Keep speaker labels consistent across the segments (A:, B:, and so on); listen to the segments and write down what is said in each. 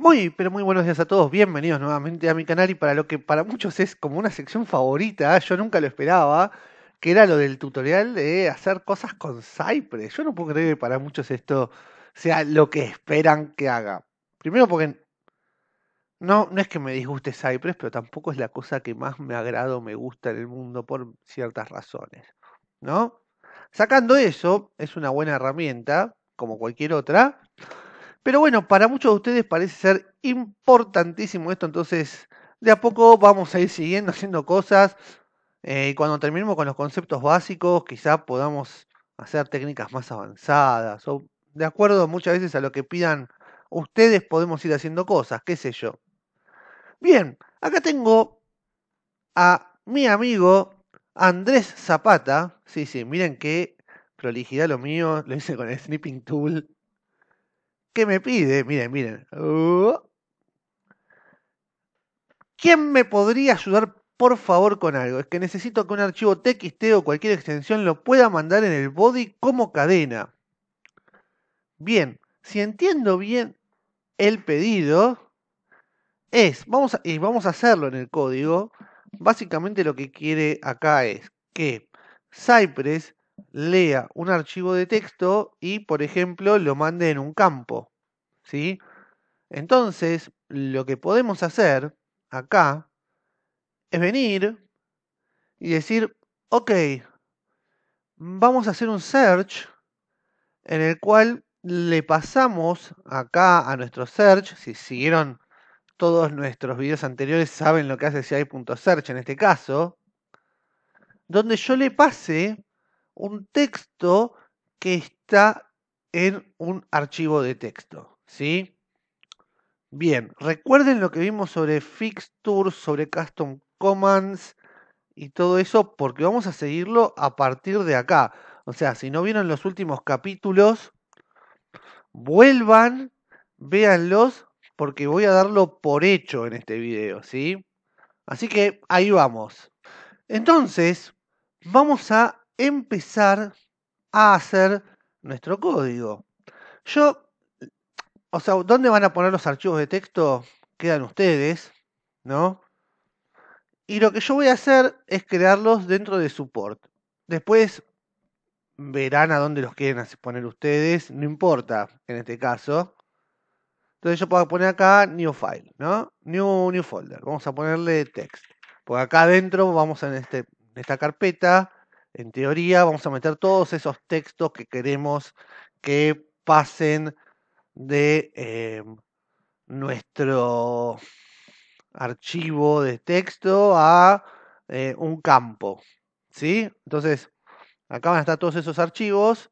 A: Muy, pero muy buenos días a todos. Bienvenidos nuevamente a mi canal y para lo que para muchos es como una sección favorita, ¿eh? yo nunca lo esperaba, que era lo del tutorial de hacer cosas con Cypress. Yo no puedo creer que para muchos esto sea lo que esperan que haga. Primero porque no, no es que me disguste Cypress, pero tampoco es la cosa que más me agrado, o me gusta en el mundo por ciertas razones, ¿no? Sacando eso, es una buena herramienta, como cualquier otra, pero bueno, para muchos de ustedes parece ser importantísimo esto, entonces de a poco vamos a ir siguiendo haciendo cosas. y eh, cuando terminemos con los conceptos básicos, quizá podamos hacer técnicas más avanzadas. O de acuerdo muchas veces a lo que pidan ustedes, podemos ir haciendo cosas, qué sé yo. Bien, acá tengo a mi amigo Andrés Zapata. Sí, sí, miren qué prolijidad lo mío. Lo hice con el Snipping Tool. ¿Qué me pide? Miren, miren. Oh. ¿Quién me podría ayudar, por favor, con algo? Es que necesito que un archivo TXT o cualquier extensión lo pueda mandar en el body como cadena. Bien, si entiendo bien el pedido, es, vamos a, y vamos a hacerlo en el código, básicamente lo que quiere acá es que Cypress lea un archivo de texto y, por ejemplo, lo mande en un campo. ¿Sí? Entonces, lo que podemos hacer acá es venir y decir, ok, vamos a hacer un search en el cual le pasamos acá a nuestro search, si siguieron todos nuestros videos anteriores saben lo que hace si .search en este caso, donde yo le pase un texto que está en un archivo de texto, ¿sí? Bien, recuerden lo que vimos sobre fixtures, sobre custom commands y todo eso, porque vamos a seguirlo a partir de acá. O sea, si no vieron los últimos capítulos, vuelvan, véanlos, porque voy a darlo por hecho en este video, ¿sí? Así que ahí vamos. Entonces, vamos a empezar a hacer nuestro código. Yo, o sea, ¿dónde van a poner los archivos de texto? Quedan ustedes, ¿no? Y lo que yo voy a hacer es crearlos dentro de support. Después verán a dónde los quieren poner ustedes, no importa en este caso. Entonces yo puedo poner acá new file, ¿no? New, new folder. Vamos a ponerle text. Porque acá adentro vamos en, este, en esta carpeta en teoría vamos a meter todos esos textos que queremos que pasen de eh, nuestro archivo de texto a eh, un campo. ¿Sí? Entonces, acá van a estar todos esos archivos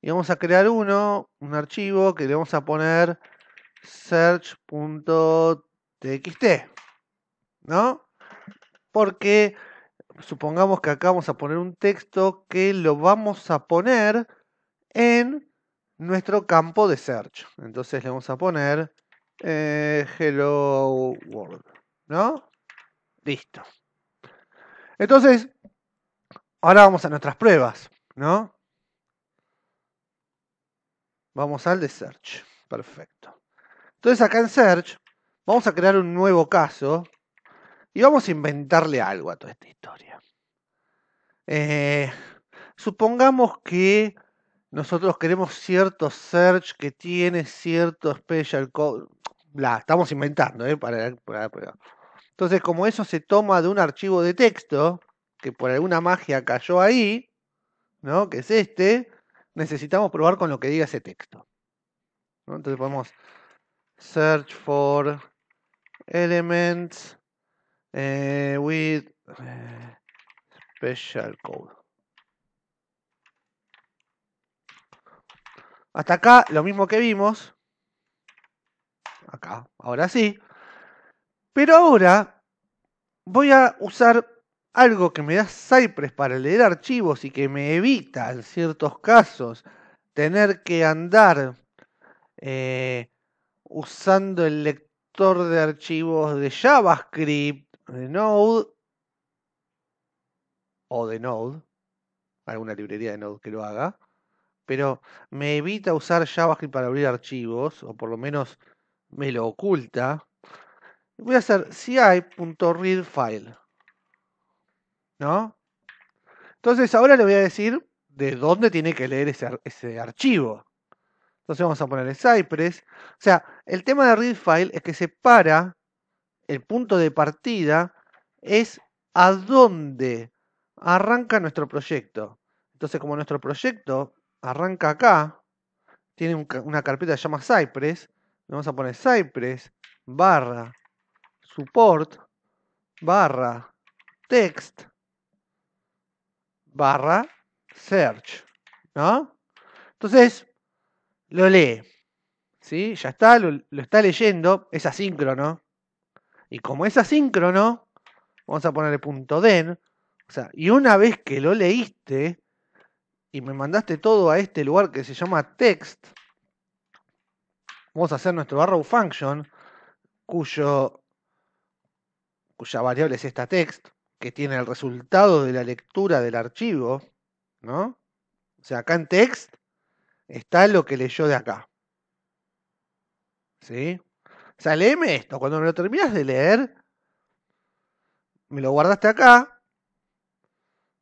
A: y vamos a crear uno, un archivo que le vamos a poner search.txt, ¿no? Porque supongamos que acá vamos a poner un texto que lo vamos a poner en nuestro campo de search. Entonces le vamos a poner eh, hello world, ¿no? Listo. Entonces, ahora vamos a nuestras pruebas, ¿no? Vamos al de search. Perfecto. Entonces acá en search vamos a crear un nuevo caso y vamos a inventarle algo a toda esta historia. Eh, supongamos que nosotros queremos cierto search que tiene cierto special code. La estamos inventando, ¿eh? Para, Entonces, como eso se toma de un archivo de texto, que por alguna magia cayó ahí, ¿no? Que es este, necesitamos probar con lo que diga ese texto. Entonces podemos search for elements with eh, eh, special code. Hasta acá lo mismo que vimos. Acá, ahora sí. Pero ahora voy a usar algo que me da Cypress para leer archivos y que me evita en ciertos casos tener que andar eh, usando el lector de archivos de JavaScript Node o de Node, alguna librería de Node que lo haga, pero me evita usar JavaScript para abrir archivos, o por lo menos me lo oculta. Voy a hacer ci.readFile. ¿No? Entonces ahora le voy a decir de dónde tiene que leer ese, ese archivo. Entonces vamos a poner el Cypress. O sea, el tema de readFile es que separa el punto de partida es a dónde arranca nuestro proyecto. Entonces, como nuestro proyecto arranca acá, tiene una carpeta que se llama Cypress, vamos a poner Cypress barra support barra text barra search, ¿no? Entonces, lo lee, ¿sí? Ya está, lo está leyendo, es asíncrono, y como es asíncrono, vamos a ponerle punto den. O sea, y una vez que lo leíste y me mandaste todo a este lugar que se llama text, vamos a hacer nuestro arrow function, cuyo, cuya variable es esta text, que tiene el resultado de la lectura del archivo, ¿no? O sea, acá en text está lo que leyó de acá. ¿Sí? O sea, léeme esto. Cuando me lo terminas de leer, me lo guardaste acá.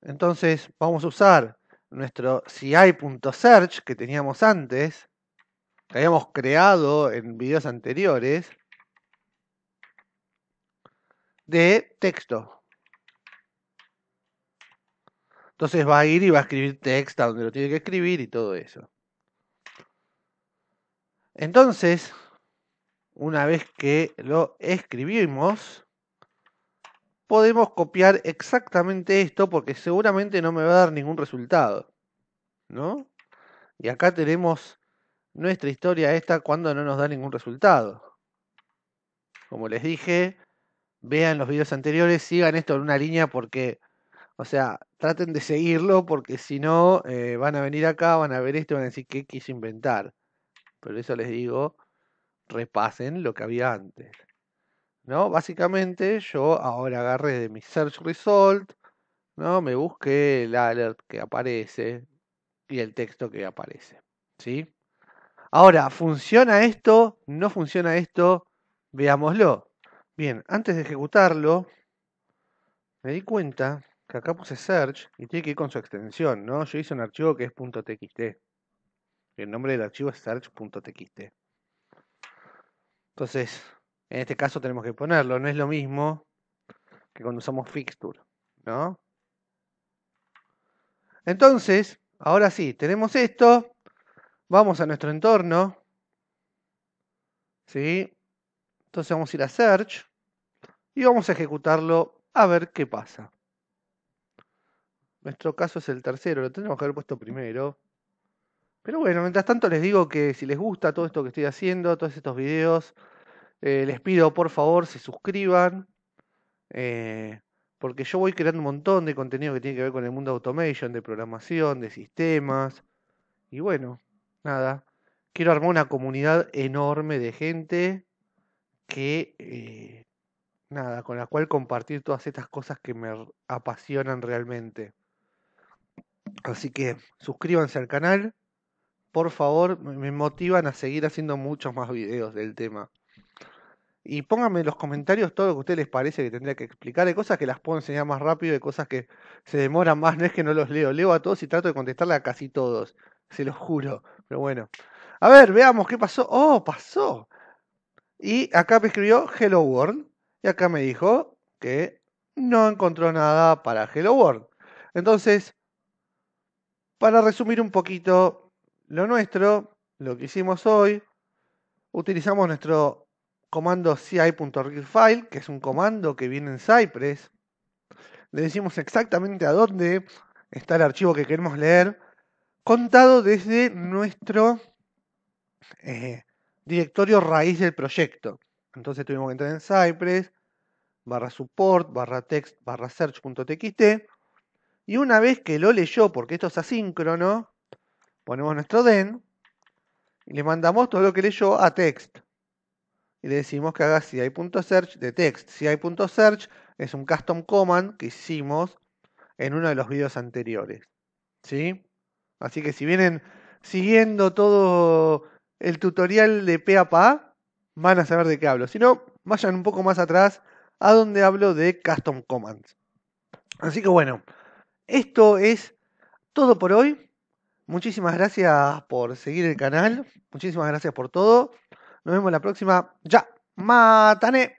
A: Entonces vamos a usar nuestro CI.search que teníamos antes, que habíamos creado en videos anteriores, de texto. Entonces va a ir y va a escribir texto donde lo tiene que escribir y todo eso. Entonces, una vez que lo escribimos, podemos copiar exactamente esto porque seguramente no me va a dar ningún resultado. ¿No? Y acá tenemos nuestra historia esta cuando no nos da ningún resultado. Como les dije, vean los videos anteriores, sigan esto en una línea porque, o sea, traten de seguirlo porque si no, eh, van a venir acá, van a ver esto y van a decir qué quiso inventar. Pero eso les digo, repasen lo que había antes. ¿No? Básicamente yo ahora agarré de mi search result, ¿no? Me busqué el alert que aparece y el texto que aparece, ¿sí? Ahora, ¿funciona esto? ¿No funciona esto? Veámoslo. Bien, antes de ejecutarlo, me di cuenta que acá puse search y tiene que ir con su extensión, ¿no? Yo hice un archivo que es .txt. El nombre del archivo es search.txt. Entonces, en este caso tenemos que ponerlo. No es lo mismo que cuando usamos fixture, ¿no? Entonces, ahora sí, tenemos esto. Vamos a nuestro entorno. ¿Sí? Entonces vamos a ir a search y vamos a ejecutarlo a ver qué pasa. Nuestro caso es el tercero, lo tenemos que haber puesto primero. Pero bueno, mientras tanto les digo que si les gusta todo esto que estoy haciendo, todos estos videos, eh, les pido por favor se suscriban. Eh, porque yo voy creando un montón de contenido que tiene que ver con el mundo de automation, de programación, de sistemas. Y bueno, nada. Quiero armar una comunidad enorme de gente que, eh, nada, con la cual compartir todas estas cosas que me apasionan realmente. Así que suscríbanse al canal, por favor, me motivan a seguir haciendo muchos más videos del tema. Y pónganme en los comentarios todo lo que a ustedes les parece que tendría que explicar. Hay cosas que las puedo enseñar más rápido, hay cosas que se demoran más, no es que no los leo. Leo a todos y trato de contestarle a casi todos, se los juro. Pero bueno. A ver, veamos qué pasó. Oh, pasó. Y acá me escribió Hello World. Y acá me dijo que no encontró nada para Hello World. Entonces, para resumir un poquito, lo nuestro, lo que hicimos hoy, utilizamos nuestro comando ci.readfile, que es un comando que viene en Cypress. Le decimos exactamente a dónde está el archivo que queremos leer, contado desde nuestro eh, directorio raíz del proyecto. Entonces tuvimos que entrar en Cypress, barra support, barra text, barra search.txt. Y una vez que lo leyó, porque esto es asíncrono, ponemos nuestro den y le mandamos todo lo que leyó a text. Y le decimos que haga si hay punto search de text. Si hay punto search es un custom command que hicimos en uno de los videos anteriores. ¿Sí? Así que si vienen siguiendo todo el tutorial de PAPA van a saber de qué hablo. Si no, vayan un poco más atrás a donde hablo de custom commands. Así que bueno, esto es todo por hoy. Muchísimas gracias por seguir el canal. Muchísimas gracias por todo. Nos vemos la próxima. Ya. Matane.